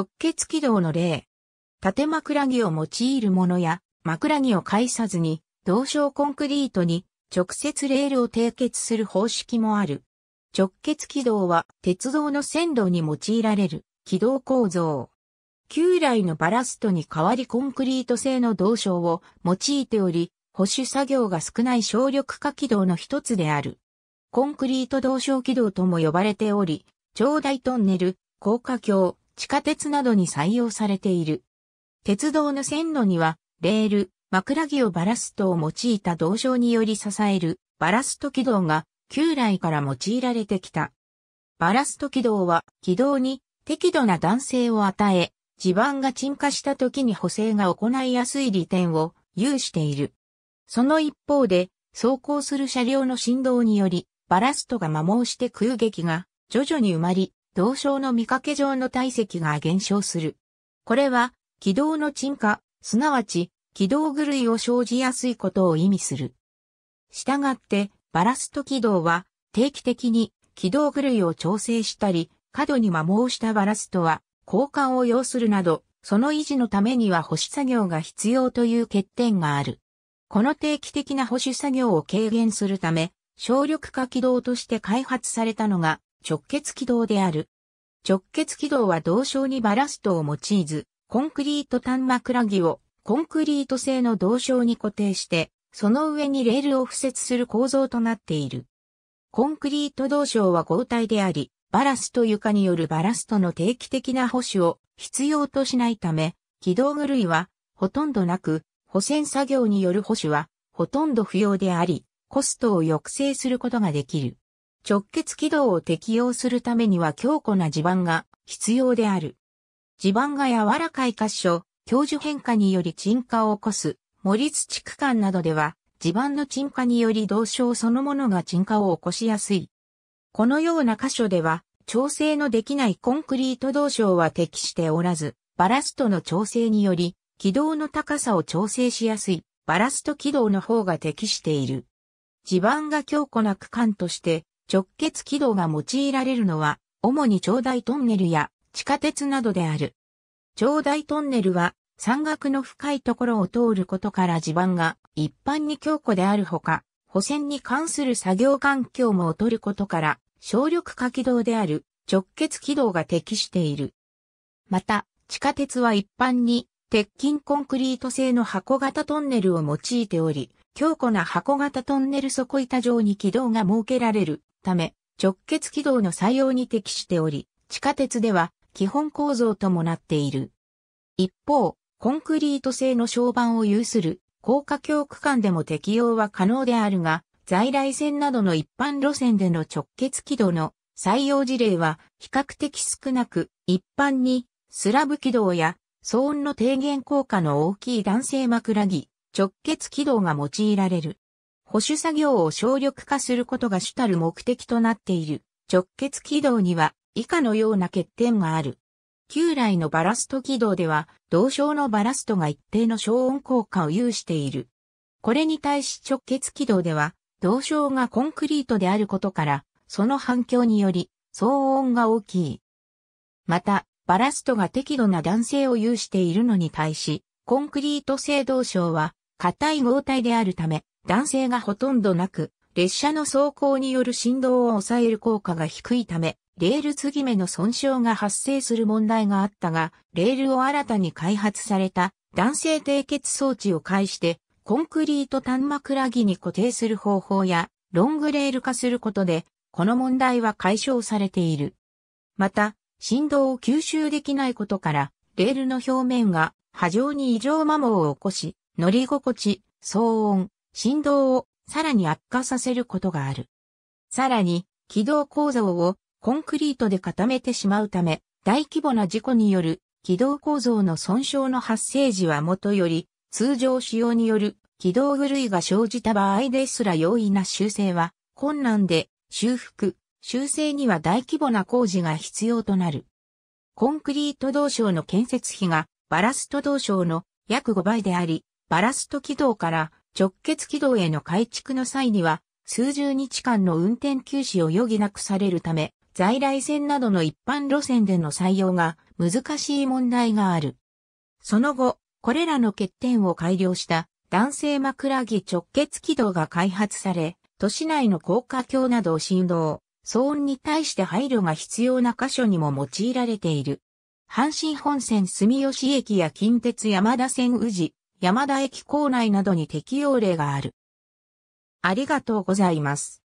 直結軌道の例。縦枕木を用いるものや、枕木を介さずに、同床コンクリートに直接レールを締結する方式もある。直結軌道は鉄道の線路に用いられる軌道構造。旧来のバラストに代わりコンクリート製の同床を用いており、保守作業が少ない省力化軌道の一つである。コンクリート同床軌道とも呼ばれており、長大トンネル、高架橋、地下鉄などに採用されている。鉄道の線路には、レール、枕木をバラストを用いた道場により支えるバラスト軌道が旧来から用いられてきた。バラスト軌道は軌道に適度な弾性を与え、地盤が沈下した時に補正が行いやすい利点を有している。その一方で、走行する車両の振動により、バラストが摩耗して空撃が徐々に埋まり、同床の見かけ上の体積が減少する。これは、軌道の沈下、すなわち、軌道狂いを生じやすいことを意味する。したがって、バラスト軌道は、定期的に軌道狂いを調整したり、過度に摩耗したバラストは、交換を要するなど、その維持のためには保守作業が必要という欠点がある。この定期的な保守作業を軽減するため、省力化軌道として開発されたのが、直結軌道である。直結軌道は同床にバラストを用いず、コンクリート端枕木をコンクリート製の同床に固定して、その上にレールを付設する構造となっている。コンクリート同床は合体であり、バラスト床によるバラストの定期的な保守を必要としないため、軌道狂いはほとんどなく、保線作業による保守はほとんど不要であり、コストを抑制することができる。直結軌道を適用するためには強固な地盤が必要である。地盤が柔らかい箇所、教授変化により沈下を起こす、森土区間などでは、地盤の沈下により同床そのものが沈下を起こしやすい。このような箇所では、調整のできないコンクリート同床は適しておらず、バラストの調整により、軌道の高さを調整しやすい、バラスト軌道の方が適している。地盤が強固な区間として、直結軌道が用いられるのは、主に長大トンネルや地下鉄などである。長大トンネルは山岳の深いところを通ることから地盤が一般に強固であるほか、補線に関する作業環境も劣ることから、省力化軌道である直結軌道が適している。また、地下鉄は一般に鉄筋コンクリート製の箱型トンネルを用いており、強固な箱型トンネル底板上に軌道が設けられるため、直結軌道の採用に適しており、地下鉄では基本構造ともなっている。一方、コンクリート製の床板を有する高架橋区間でも適用は可能であるが、在来線などの一般路線での直結軌道の採用事例は比較的少なく、一般にスラブ軌道や騒音の低減効果の大きい弾性枕木、直結軌道が用いられる。保守作業を省力化することが主たる目的となっている。直結軌道には以下のような欠点がある。旧来のバラスト軌道では、同床のバラストが一定の消音効果を有している。これに対し直結軌道では、同床がコンクリートであることから、その反響により、騒音が大きい。また、バラストが適度な弾性を有しているのに対し、コンクリート製同床は、硬い合体であるため、男性がほとんどなく、列車の走行による振動を抑える効果が低いため、レール継ぎ目の損傷が発生する問題があったが、レールを新たに開発された男性締結装置を介して、コンクリート端枕木に固定する方法や、ロングレール化することで、この問題は解消されている。また、振動を吸収できないことから、レールの表面が波状に異常摩耗を起こし、乗り心地、騒音、振動をさらに悪化させることがある。さらに、軌道構造をコンクリートで固めてしまうため、大規模な事故による軌道構造の損傷の発生時はもとより、通常使用による軌道狂いが生じた場合ですら容易な修正は困難で、修復、修正には大規模な工事が必要となる。コンクリート道床の建設費がバラスト道床の約5倍であり、バラスト軌道から直結軌道への改築の際には、数十日間の運転休止を余儀なくされるため、在来線などの一般路線での採用が難しい問題がある。その後、これらの欠点を改良した男性枕木直結軌道が開発され、都市内の高架橋など振動、騒音に対して配慮が必要な箇所にも用いられている。阪神本線住吉駅や近鉄山田線宇治、山田駅構内などに適用例がある。ありがとうございます。